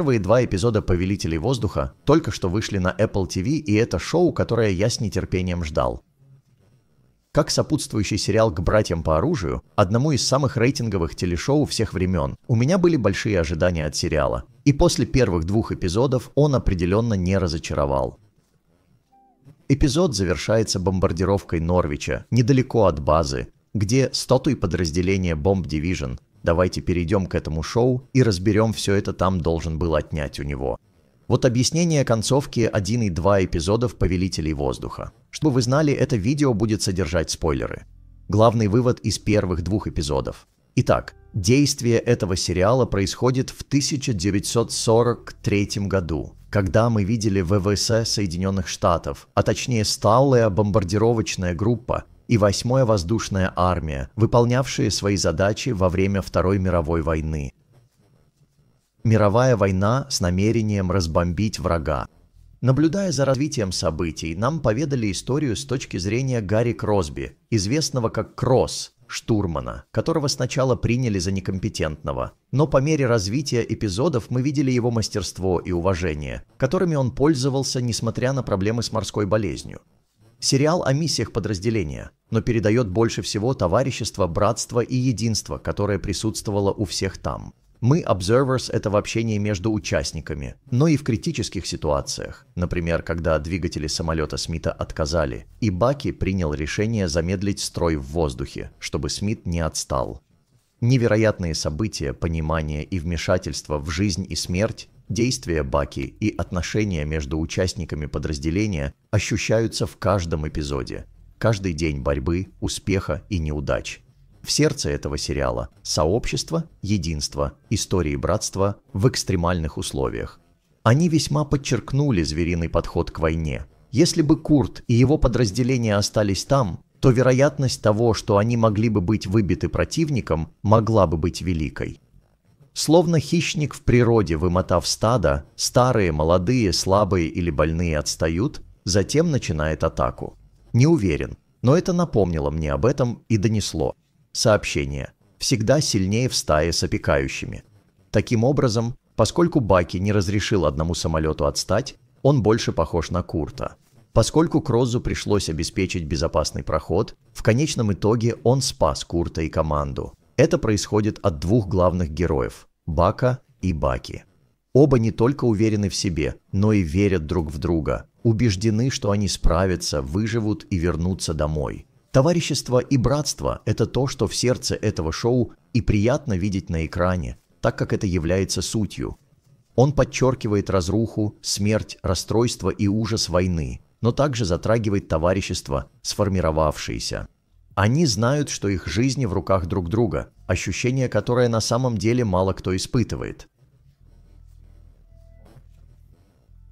Первые два эпизода «Повелителей воздуха» только что вышли на Apple TV, и это шоу, которое я с нетерпением ждал. Как сопутствующий сериал к «Братьям по оружию», одному из самых рейтинговых телешоу всех времен, у меня были большие ожидания от сериала. И после первых двух эпизодов он определенно не разочаровал. Эпизод завершается бомбардировкой Норвича, недалеко от базы, где статуи подразделения Bomb Division Давайте перейдем к этому шоу и разберем все это там должен был отнять у него. Вот объяснение концовки 1 и 2 эпизодов «Повелителей воздуха». Чтобы вы знали, это видео будет содержать спойлеры. Главный вывод из первых двух эпизодов. Итак, действие этого сериала происходит в 1943 году, когда мы видели ВВС Соединенных Штатов, а точнее сталая бомбардировочная группа, и 8-я воздушная армия, выполнявшие свои задачи во время Второй мировой войны. Мировая война с намерением разбомбить врага. Наблюдая за развитием событий, нам поведали историю с точки зрения Гарри Кросби, известного как Кросс, штурмана, которого сначала приняли за некомпетентного. Но по мере развития эпизодов мы видели его мастерство и уважение, которыми он пользовался, несмотря на проблемы с морской болезнью. Сериал о миссиях подразделения, но передает больше всего товарищество, братство и единство, которое присутствовало у всех там. Мы, observers, это в общении между участниками, но и в критических ситуациях, например, когда двигатели самолета Смита отказали, и Баки принял решение замедлить строй в воздухе, чтобы Смит не отстал. Невероятные события, понимание и вмешательство в жизнь и смерть Действия Баки и отношения между участниками подразделения ощущаются в каждом эпизоде. Каждый день борьбы, успеха и неудач. В сердце этого сериала – сообщество, единство, истории братства в экстремальных условиях. Они весьма подчеркнули звериный подход к войне. Если бы Курт и его подразделения остались там, то вероятность того, что они могли бы быть выбиты противником, могла бы быть великой. Словно хищник в природе, вымотав стадо, старые, молодые, слабые или больные отстают, затем начинает атаку. Не уверен, но это напомнило мне об этом и донесло. Сообщение. Всегда сильнее в стае с опекающими. Таким образом, поскольку Баки не разрешил одному самолету отстать, он больше похож на Курта. Поскольку Крозу пришлось обеспечить безопасный проход, в конечном итоге он спас Курта и команду. Это происходит от двух главных героев. Бака и Баки. Оба не только уверены в себе, но и верят друг в друга, убеждены, что они справятся, выживут и вернутся домой. Товарищество и братство – это то, что в сердце этого шоу и приятно видеть на экране, так как это является сутью. Он подчеркивает разруху, смерть, расстройство и ужас войны, но также затрагивает товарищество, сформировавшееся. Они знают, что их жизни в руках друг друга, ощущение, которое на самом деле мало кто испытывает.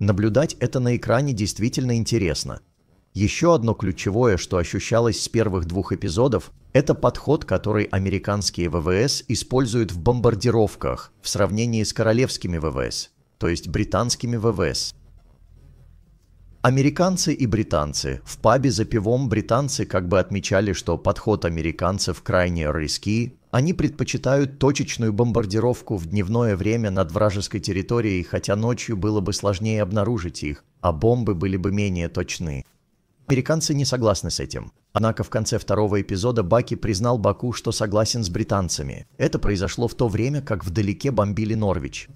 Наблюдать это на экране действительно интересно. Еще одно ключевое, что ощущалось с первых двух эпизодов, это подход, который американские ВВС используют в бомбардировках в сравнении с королевскими ВВС, то есть британскими ВВС. Американцы и британцы. В пабе за пивом британцы как бы отмечали, что подход американцев крайне риски, они предпочитают точечную бомбардировку в дневное время над вражеской территорией, хотя ночью было бы сложнее обнаружить их, а бомбы были бы менее точны. Американцы не согласны с этим. Однако в конце второго эпизода Баки признал Баку, что согласен с британцами. Это произошло в то время, как вдалеке бомбили Норвич.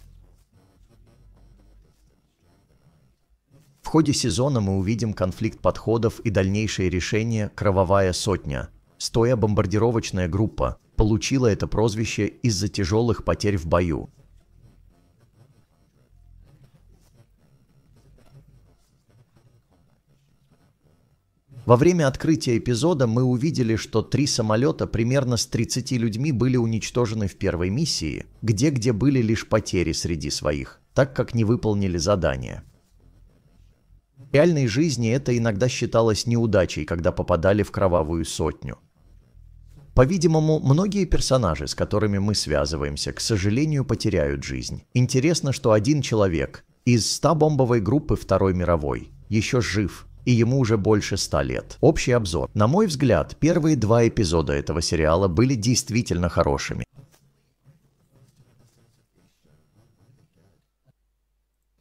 В ходе сезона мы увидим конфликт подходов и дальнейшие решения «Кровавая сотня», стоя бомбардировочная группа получила это прозвище из-за тяжелых потерь в бою. Во время открытия эпизода мы увидели, что три самолета примерно с 30 людьми были уничтожены в первой миссии, где-где были лишь потери среди своих, так как не выполнили задание. В реальной жизни это иногда считалось неудачей, когда попадали в кровавую сотню – по-видимому, многие персонажи, с которыми мы связываемся, к сожалению, потеряют жизнь. Интересно, что один человек из 100 бомбовой группы Второй мировой еще жив, и ему уже больше ста лет. Общий обзор. На мой взгляд, первые два эпизода этого сериала были действительно хорошими.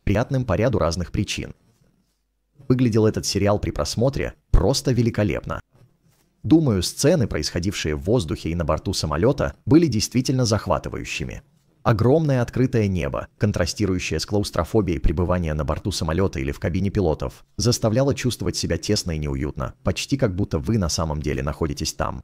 Приятным по ряду разных причин. Выглядел этот сериал при просмотре просто великолепно. Думаю, сцены, происходившие в воздухе и на борту самолета, были действительно захватывающими. Огромное открытое небо, контрастирующее с клаустрофобией пребывания на борту самолета или в кабине пилотов, заставляло чувствовать себя тесно и неуютно, почти как будто вы на самом деле находитесь там.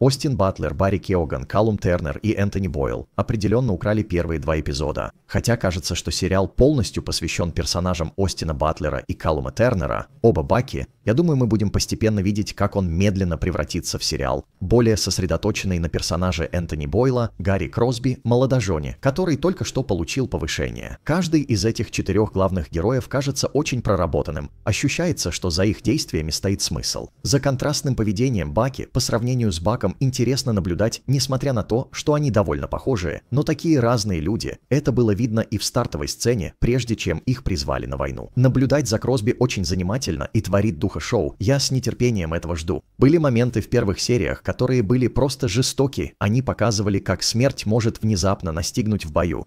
Остин Батлер, Барри Кеоган, Калум Тернер и Энтони Бойл определенно украли первые два эпизода. Хотя кажется, что сериал полностью посвящен персонажам Остина Батлера и Калума Тернера, оба Баки, я думаю, мы будем постепенно видеть, как он медленно превратится в сериал, более сосредоточенный на персонаже Энтони Бойла, Гарри Кросби, молодожене, который только что получил повышение. Каждый из этих четырех главных героев кажется очень проработанным. Ощущается, что за их действиями стоит смысл. За контрастным поведением Баки по сравнению с Баком парам интересно наблюдать, несмотря на то, что они довольно похожие, но такие разные люди. Это было видно и в стартовой сцене, прежде чем их призвали на войну. Наблюдать за Кросби очень занимательно и творит духа шоу. Я с нетерпением этого жду. Были моменты в первых сериях, которые были просто жестоки. Они показывали, как смерть может внезапно настигнуть в бою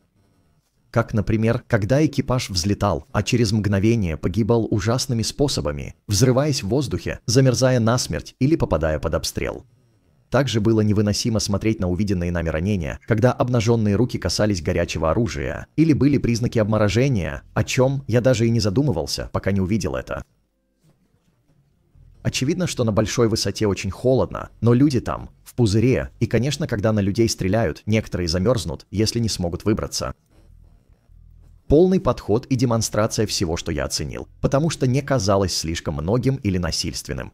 как, например, когда экипаж взлетал, а через мгновение погибал ужасными способами, взрываясь в воздухе, замерзая насмерть или попадая под обстрел. Также было невыносимо смотреть на увиденные нами ранения, когда обнаженные руки касались горячего оружия, или были признаки обморожения, о чем я даже и не задумывался, пока не увидел это. Очевидно, что на большой высоте очень холодно, но люди там, в пузыре, и, конечно, когда на людей стреляют, некоторые замерзнут, если не смогут выбраться. Полный подход и демонстрация всего, что я оценил, потому что не казалось слишком многим или насильственным.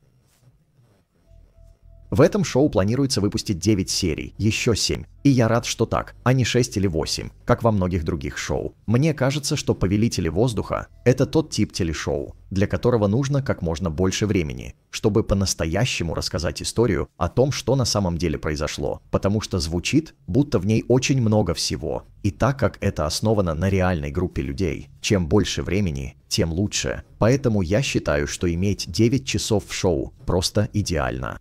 В этом шоу планируется выпустить 9 серий, еще 7. И я рад, что так, а не 6 или 8, как во многих других шоу. Мне кажется, что «Повелители воздуха» — это тот тип телешоу, для которого нужно как можно больше времени, чтобы по-настоящему рассказать историю о том, что на самом деле произошло, потому что звучит, будто в ней очень много всего. И так как это основано на реальной группе людей, чем больше времени, тем лучше. Поэтому я считаю, что иметь 9 часов в шоу просто идеально.